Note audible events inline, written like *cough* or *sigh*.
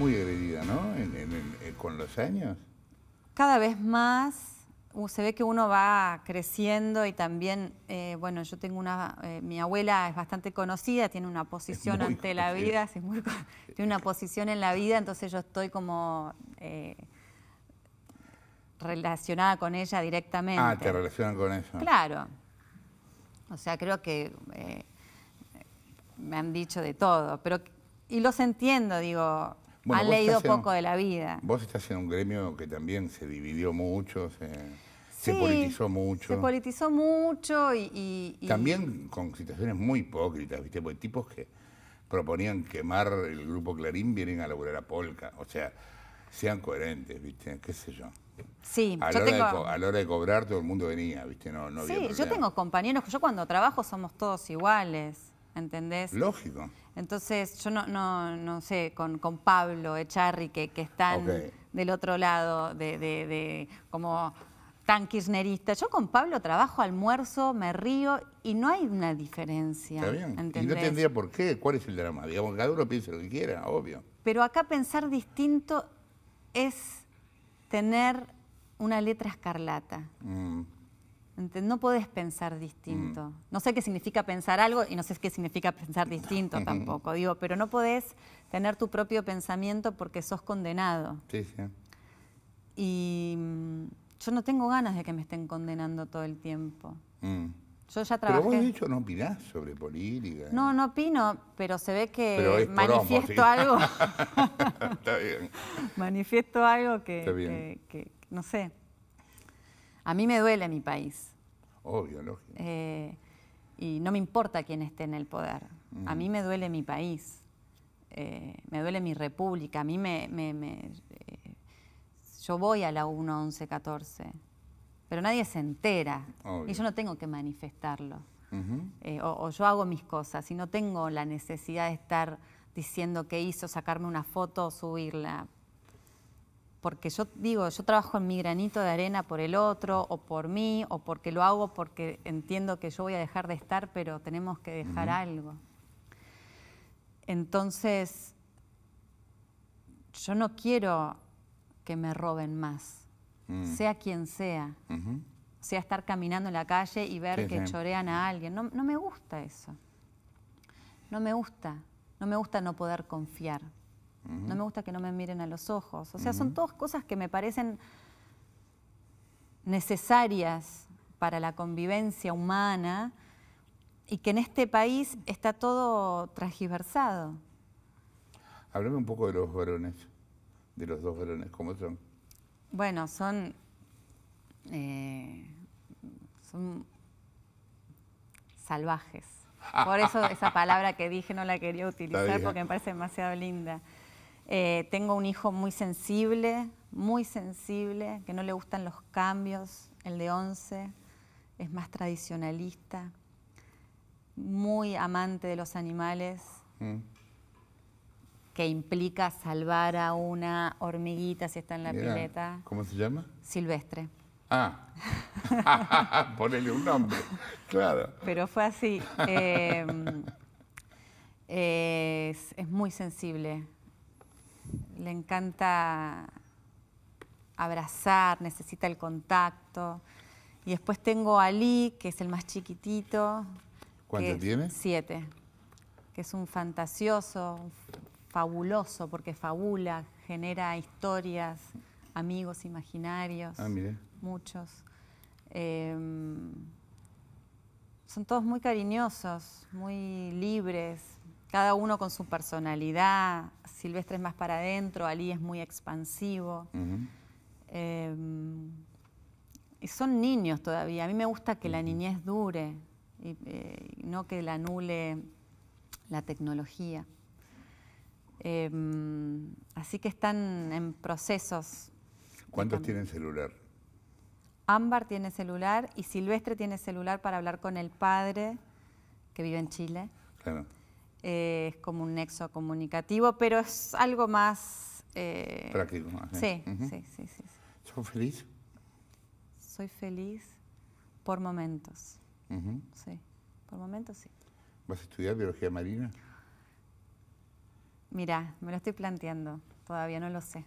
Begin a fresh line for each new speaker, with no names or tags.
muy agredida, ¿no? Eh, con los años.
Cada vez más uh, se ve que uno va creciendo y también, eh, bueno, yo tengo una, eh, mi abuela es bastante conocida, tiene una posición ante la vida, *laughs* tiene una posición en la vida, entonces yo estoy como relacionada con ella directamente. Ah, te
relacionan con eso.
Claro. O sea, creo que me han dicho de todo, pero y los entiendo, digo, bueno, leído poco de la vida.
Vos estás en un gremio que también se dividió mucho, se, politizó mucho. Se
politizó mucho y, También
con situaciones muy hipócritas, ¿viste? Porque tipos que proponían quemar el grupo Clarín vienen a laburar a Polka. O sea, sean coherentes, ¿viste? ¿Qué sé yo?
Sí, a, la
a la hora de cobrar todo el mundo venía, ¿viste? No, no sí, yo
tengo compañeros, que yo cuando trabajo somos todos iguales. ¿entendés? Lógico. Entonces, yo no, no, sé, con, con Pablo, Echarri, que, están del otro lado, de, como tan kirchnerista. Yo con Pablo trabajo, almuerzo, me río y no hay una diferencia. Está bien. ¿entendés? Y no tendría
por qué. ¿Cuál es el drama? Digamos, cada uno piensa lo que quiera, obvio.
Pero acá pensar distinto es tener una letra escarlata. Mm no podés pensar distinto. Mm. No sé qué significa pensar algo y no sé qué significa pensar distinto tampoco, digo, pero no podés tener tu propio pensamiento porque sos condenado. Sí, sí. Y mm, yo no tengo ganas de que me estén condenando todo el tiempo. Mm. Yo ya trabajé. Pero vos, de
hecho, no opinás sobre política.
No, no opino, pero se ve que manifiesto algo. *laughs* Está bien. manifiesto algo que, Está bien. que, no sé. A mí me duele mi país.
Obvio, lógico.
Eh, y no me importa quién esté en el poder. A mí me duele mi país, eh, me duele mi república, a mí me... me, me eh, yo voy a la 1, 11, 14, pero nadie se entera y yo no tengo que manifestarlo. o, o, yo hago mis cosas y no tengo la necesidad de estar diciendo qué hizo, sacarme una foto, subirla porque yo digo, yo trabajo en mi granito de arena por el otro, o por mí, o porque lo hago porque entiendo que yo voy a dejar de estar, pero tenemos que dejar algo. Entonces, yo no quiero que me roben más, mm. sea quien sea.
O
Sea estar caminando en la calle y ver que chorean a alguien. no me gusta eso. No me gusta. No me gusta no poder confiar. No me gusta que no me miren a los ojos. O sea, son todas cosas que me parecen necesarias para la convivencia humana y que en este país está todo transgiversado.
Háblame un poco de los varones, de los dos varones,
¿cómo son? Bueno, son, eh, son salvajes. *laughs* Por eso esa palabra que dije no la quería utilizar porque me parece demasiado linda. Eh, tengo un hijo muy sensible, muy sensible, que no le gustan los cambios, el de 11, es más tradicionalista, muy amante de los animales, mm. que implica salvar a una hormiguita si está en la pileta. ¿Cómo se llama? Silvestre.
Ah, *laughs* ponele un nombre, claro.
Pero fue así. Em, *laughs* es muy sensible le encanta abrazar, necesita el contacto. Y después tengo a Ali, que es el más chiquitito. ¿Cuánto tiene? Siete. Que es un fantasioso, fabuloso, porque fabula, genera historias, amigos imaginarios. Ah, mire. Muchos. Em, son todos muy cariñosos, muy libres, cada uno con su personalidad. Silvestre es más para adentro, Ali es muy expansivo. Em, y son niños todavía. A mí me gusta que la niñez dure eh, y, no que la anule la tecnología. Em, así que están en procesos.
¿Cuántos tienen celular?
Ámbar tiene celular y Silvestre tiene celular para hablar con el padre que vive en Chile. Claro. Eh, es como un nexo comunicativo, pero es algo más... Eh, Práctico. sí, sí, sí, sí,
¿Soy feliz?
Soy feliz por momentos. Sí, por momentos sí.
¿Vas a estudiar biología marina?
Mira, me lo estoy planteando, todavía no lo sé.